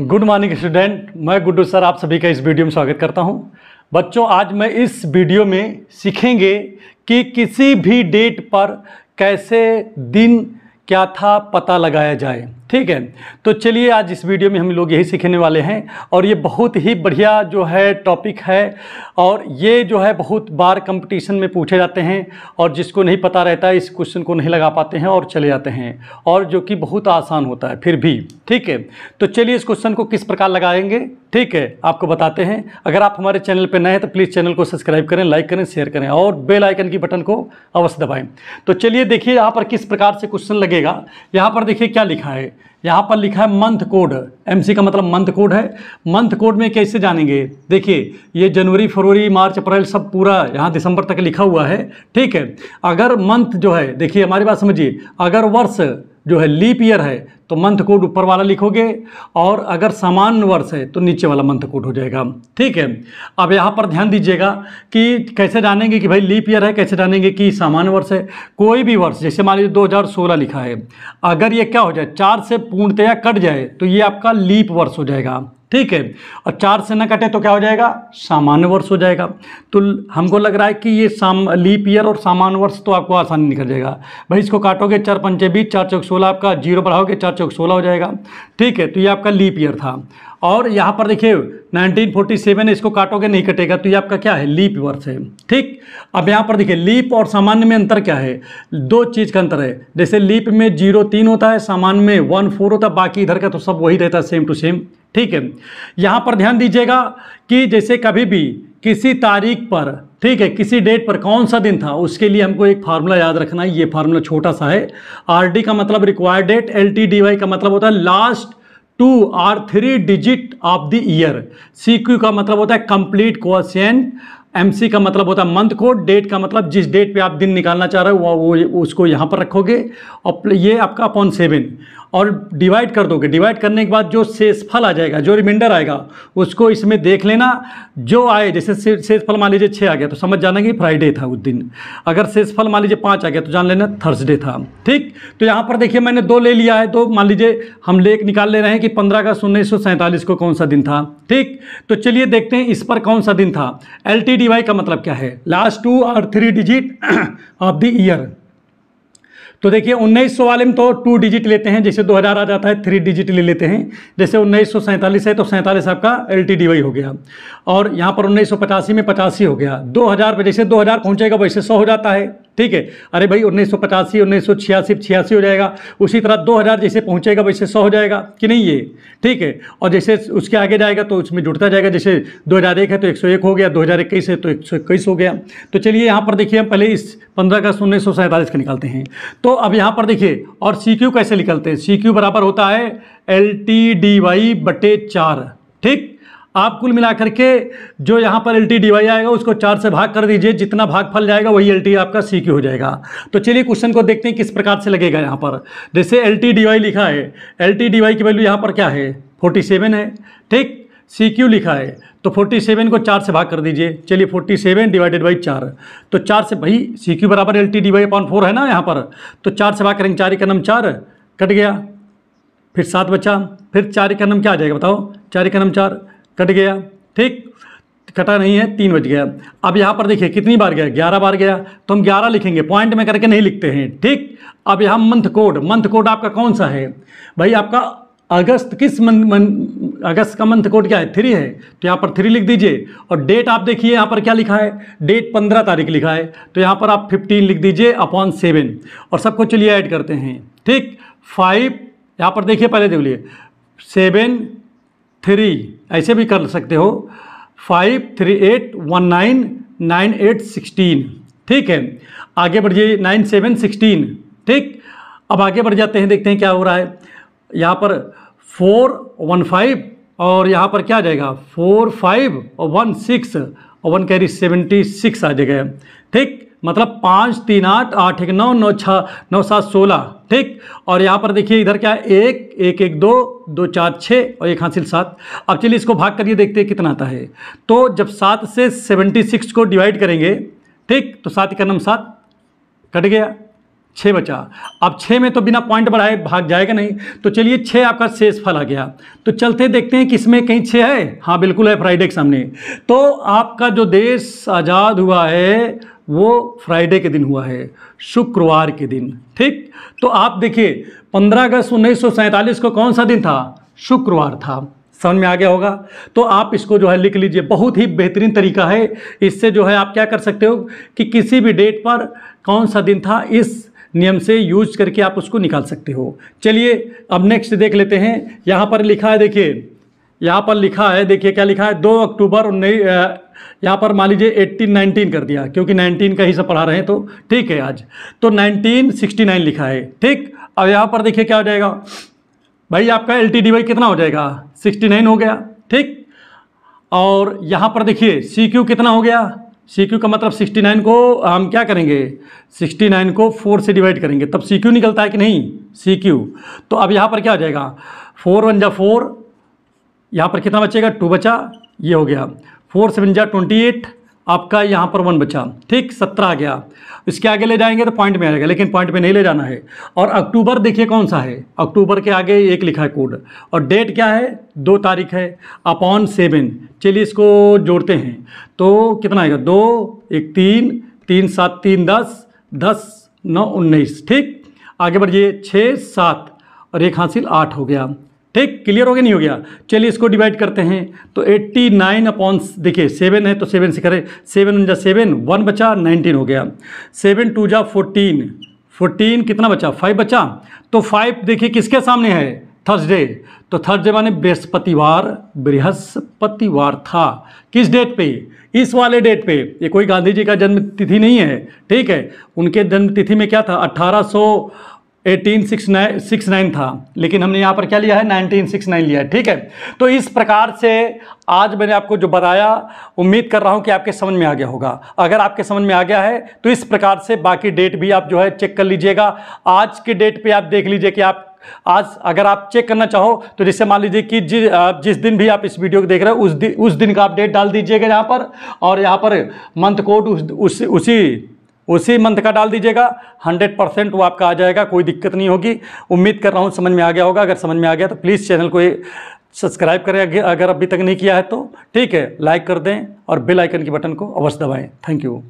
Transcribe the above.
good morning student मैं Guddu sir आप सभी का इस वीडियो में स्वागत करता हूं बच्चों आज मैं इस वीडियो में सीखेंगे कि किसी भी डेट पर कैसे दिन क्या था पता लगाया जाए ठीक है तो चलिए आज इस वीडियो में हम लोग यही सीखने वाले हैं और ये बहुत ही बढ़िया जो है टॉपिक है और ये जो है बहुत बार कंपटीशन में पूछे जाते हैं और जिसको नहीं पता रहता है इस क्वेश्चन को नहीं लगा पाते हैं और चले जाते हैं और जो कि बहुत आसान होता है फिर भी ठीक है तो चलिए इस क्वेश्चन को किस प्रकार लगाएंगे ठीक है आपको बताते हैं अगर आप हमारे चैनल पर नए हैं तो प्लीज़ चैनल को सब्सक्राइब करें लाइक करें शेयर करें और बेल आइकन की बटन को अवश्य दबाएँ तो चलिए देखिए यहाँ पर किस प्रकार से क्वेश्चन लगेगा यहाँ पर देखिए क्या लिखा है यहाँ पर लिखा है मंथ कोड एमसी का मतलब मंथ कोड है मंथ कोड में कैसे जानेंगे देखिए ये जनवरी फरवरी मार्च अप्रैल सब पूरा यहाँ दिसंबर तक लिखा हुआ है ठीक है अगर मंथ जो है देखिए हमारी बात समझिए अगर वर्ष जो है लीप ईयर है तो मंथ कोड ऊपर वाला लिखोगे और अगर सामान्य वर्ष है तो नीचे वाला मंथ कोड हो जाएगा ठीक है अब यहाँ पर ध्यान दीजिएगा कि कैसे जानेंगे कि भाई लीप ईयर है कैसे जानेंगे कि सामान्य वर्ष है कोई भी वर्ष जैसे मान लीजिए 2016 लिखा है अगर ये क्या हो जाए चार से पूर्णतया कट जाए तो ये आपका लीप वर्ष हो जाएगा ठीक है और चार से न कटे तो क्या हो जाएगा सामान्य वर्ष हो जाएगा तो हमको लग रहा है कि ये साम लीप ईयर और सामान्य वर्ष तो आपको आसानी निकल जाएगा भाई इसको काटोगे चार पंचे बीस चार चौक सोलह आपका जीरो बढ़ाओगे चार चौक सोलह हो जाएगा ठीक है तो ये आपका लीप ईयर था और यहाँ पर देखिए 1947 सेवन इसको काटोगे नहीं कटेगा तो ये आपका क्या है लीप वर्ष है ठीक अब यहाँ पर देखिए लीप और सामान्य में अंतर क्या है दो चीज़ का अंतर है जैसे लीप में जीरो तीन होता है सामान्य में वन फोर होता है बाकी इधर का तो सब वही रहता है सेम टू सेम ठीक है यहाँ पर ध्यान दीजिएगा कि जैसे कभी भी किसी तारीख पर ठीक है किसी डेट पर कौन सा दिन था उसके लिए हमको एक फार्मूला याद रखना है ये फार्मूला छोटा सा है डी का मतलब रिक्वायर्ड डेट वाई का मतलब होता है last two or three digit of the year C Q का मतलब होता है कंप्लीट क्वेश्चन एम सी का मतलब होता है मंथ कोड डेट का मतलब जिस डेट पे आप दिन निकालना चाह रहे हो वो उसको यहाँ पर रखोगे और ये आपका अपॉन सेवन और डिवाइड कर दोगे डिवाइड करने के बाद जो शेषफल आ जाएगा जो रिमाइंडर आएगा उसको इसमें देख लेना जो आए जैसे शेषफल मान लीजिए छः आ गया तो समझ जाना कि फ्राइडे था उस दिन अगर शेषफल मान लीजिए पाँच आ गया तो जान लेना थर्सडे था ठीक तो यहाँ पर देखिए मैंने दो ले लिया है तो मान लीजिए हम लेख निकाल ले रहे हैं कि पंद्रह अगस्त उन्नीस को कौन सा दिन था ठीक तो चलिए देखते हैं इस पर कौन सा दिन था एल का मतलब क्या है लास्ट टू और three digit of the year तो देखिए उन्नीस वाले में तो टू डिजिट लेते हैं जैसे 2000 आ जाता है थ्री डिजिट ले लेते हैं जैसे उन्नीस है तो सैंतालीस आपका एल टी हो गया और यहाँ पर उन्नीस में पचासी हो गया दो हज़ार जैसे दो हज़ार पहुँचेगा वैसे सौ हो जाता है ठीक है अरे भाई उन्नीस सौ पचासी उन्नीस सौ छियासी छियासी हो जाएगा उसी तरह दो हज़ार जैसे पहुँचेगा वैसे सौ हो जाएगा कि नहीं ये ठीक है और जैसे उसके आगे जाएगा तो उसमें जुड़ता जाएगा जैसे दो हज़ार एक है तो एक सौ एक हो गया दो हज़ार इक्कीस है तो एक सौ इक्कीस हो गया तो चलिए यहाँ पर देखिए हम पहले इस पंद्रह अगस्त उन्नीस सौ सैंतालीस का निकालते हैं तो अब यहाँ पर देखिए और सी क्यू कैसे निकलते हैं सी क्यू बराबर होता है एल टी डी वाई बटे चार ठीक आप कुल मिलाकर के जो यहाँ पर एल टी डी वाई आएगा उसको चार से भाग कर दीजिए जितना भाग फल जाएगा वही एल टी आपका सी क्यू हो जाएगा तो चलिए क्वेश्चन को देखते हैं किस प्रकार से लगेगा यहाँ पर जैसे एल टी डी वाई लिखा है एल टी डी वाई की वैल्यू यहाँ पर क्या है फोर्टी सेवन है ठीक सी क्यू लिखा है तो फोर्टी सेवन को चार से भाग कर दीजिए चलिए फोर्टी सेवन डिवाइडेड बाई चार तो चार से भाई सी क्यू बराबर L T D Y upon four है ना यहाँ पर तो चार से भाग करेंगे चार का नम चार कट गया फिर सात बचा फिर चार का नम क्या आ जाएगा बताओ चार का नम चार कट गया ठीक कटा नहीं है तीन बज गया अब यहाँ पर देखिए कितनी बार गया ग्यारह बार गया तो हम ग्यारह लिखेंगे पॉइंट में करके नहीं लिखते हैं ठीक अब यहाँ मंथ कोड मंथ कोड आपका कौन सा है भाई आपका अगस्त किस मन, मन अगस्त का मंथ कोड क्या है थ्री है तो यहाँ पर थ्री लिख दीजिए और डेट आप देखिए यहाँ पर क्या लिखा है डेट पंद्रह तारीख लिखा है तो यहाँ पर आप फिफ्टीन लिख दीजिए अपॉन सेवन और सबको चलिए ऐड करते हैं ठीक फाइव यहाँ पर देखिए पहले देख लिए सेवन थ्री ऐसे भी कर सकते हो five three eight one nine nine eight sixteen ठीक है आगे बढ़ नाइन सेवन सिक्सटीन ठीक अब आगे बढ़ जाते हैं देखते हैं क्या हो रहा है यहाँ पर फोर वन फाइव और यहाँ पर क्या आ जाएगा फोर फाइव और वन सिक्स और वन कैरी सेवेंटी सिक्स आ जाएगा ठीक मतलब पाँच तीन आठ आठ एक नौ नौ छः नौ सात सोलह ठीक और यहाँ पर देखिए इधर क्या है एक एक एक दो दो चार छः और एक हासिल सात अब चलिए इसको भाग करिए देखते हैं कितना आता है तो जब सात से सेवेंटी सिक्स को डिवाइड करेंगे ठीक तो सात का नम सात कट गया छः बचा अब छः में तो बिना पॉइंट बढ़ाए भाग जाएगा नहीं तो चलिए छः आपका शेष फल आ गया तो चलते देखते हैं कि इसमें कहीं छः है हाँ बिल्कुल है फ्राइडे के सामने तो आपका जो देश आज़ाद हुआ है वो फ्राइडे के दिन हुआ है शुक्रवार के दिन ठीक तो आप देखिए 15 अगस्त उन्नीस को कौन सा दिन था शुक्रवार था समझ में आ गया होगा तो आप इसको जो है लिख लीजिए बहुत ही बेहतरीन तरीका है इससे जो है आप क्या कर सकते हो कि किसी भी डेट पर कौन सा दिन था इस नियम से यूज करके आप उसको निकाल सकते हो चलिए अब नेक्स्ट देख लेते हैं यहाँ पर लिखा है देखिए यहाँ पर लिखा है देखिए क्या लिखा है दो अक्टूबर उन्नीस यहाँ पर मान लीजिए एट्टीन नाइनटीन कर दिया क्योंकि नाइनटीन का ही सब पढ़ा रहे हैं तो ठीक है आज तो नाइनटीन सिक्सटी नाइन लिखा है ठीक अब यहाँ पर देखिए क्या हो जाएगा भाई आपका एल टी कितना हो जाएगा सिक्सटी नाइन हो गया ठीक और यहाँ पर देखिए सी क्यू कितना हो गया सी क्यू का मतलब सिक्सटी नाइन को हम क्या करेंगे सिक्सटी नाइन को फोर से डिवाइड करेंगे तब सी क्यू निकलता है कि नहीं सी क्यू तो अब यहाँ पर क्या हो जाएगा फोर वन जा फोर यहाँ पर कितना बचेगा टू बचा ये हो गया फोर सेवन जा ट्वेंटी एट आपका यहाँ पर वन बचा ठीक सत्रह आ गया इसके आगे ले जाएंगे तो पॉइंट में आ जाएगा लेकिन पॉइंट में नहीं ले जाना है और अक्टूबर देखिए कौन सा है अक्टूबर के आगे एक लिखा है कोड और डेट क्या है दो तारीख है अपॉन सेवन चलिए इसको जोड़ते हैं तो कितना आएगा दो एक तीन तीन सात तीन दस दस नौ उन्नीस ठीक आगे बढ़िए छः सात और एक हासिल आठ हो गया ठीक क्लियर हो गया नहीं हो गया चलिए इसको डिवाइड करते हैं तो 89 नाइन अपॉन देखिए सेवन है तो सेवन से करें सेवन उनजा सेवन वन बचा नाइनटीन हो गया सेवन टू जा फोर्टीन फोर्टीन कितना बचा फाइव बचा तो फाइव देखिए किसके सामने है थर्सडे तो थर्सडे माने बृहस्पतिवार बृहस्पतिवार था किस डेट पे इस वाले डेट पे ये कोई गांधी जी का जन्म तिथि नहीं है ठीक है उनके जन्म तिथि में क्या था अट्ठारह eighteen six nine six nine था लेकिन हमने यहाँ पर क्या लिया है नाइनटीन सिक्स नाइन लिया है ठीक है तो इस प्रकार से आज मैंने आपको जो बताया उम्मीद कर रहा हूँ कि आपके समझ में आ गया होगा अगर आपके समझ में आ गया है तो इस प्रकार से बाकी डेट भी आप जो है चेक कर लीजिएगा आज के डेट पे आप देख लीजिए कि आप आज अगर आप चेक करना चाहो तो जैसे मान लीजिए कि जिस जिस दिन भी आप इस वीडियो को देख रहे हो उस दिन उस दिन का आप डेट डाल दीजिएगा यहाँ पर और यहाँ पर मंथ कोड उस, उस उसी उसी मंथ का डाल दीजिएगा 100 परसेंट वो आपका आ जाएगा कोई दिक्कत नहीं होगी उम्मीद कर रहा हूँ समझ में आ गया होगा अगर समझ में आ गया तो प्लीज़ चैनल को सब्सक्राइब करें अगर अभी तक नहीं किया है तो ठीक है लाइक कर दें और बेल आइकन के बटन को अवश्य दबाएं थैंक यू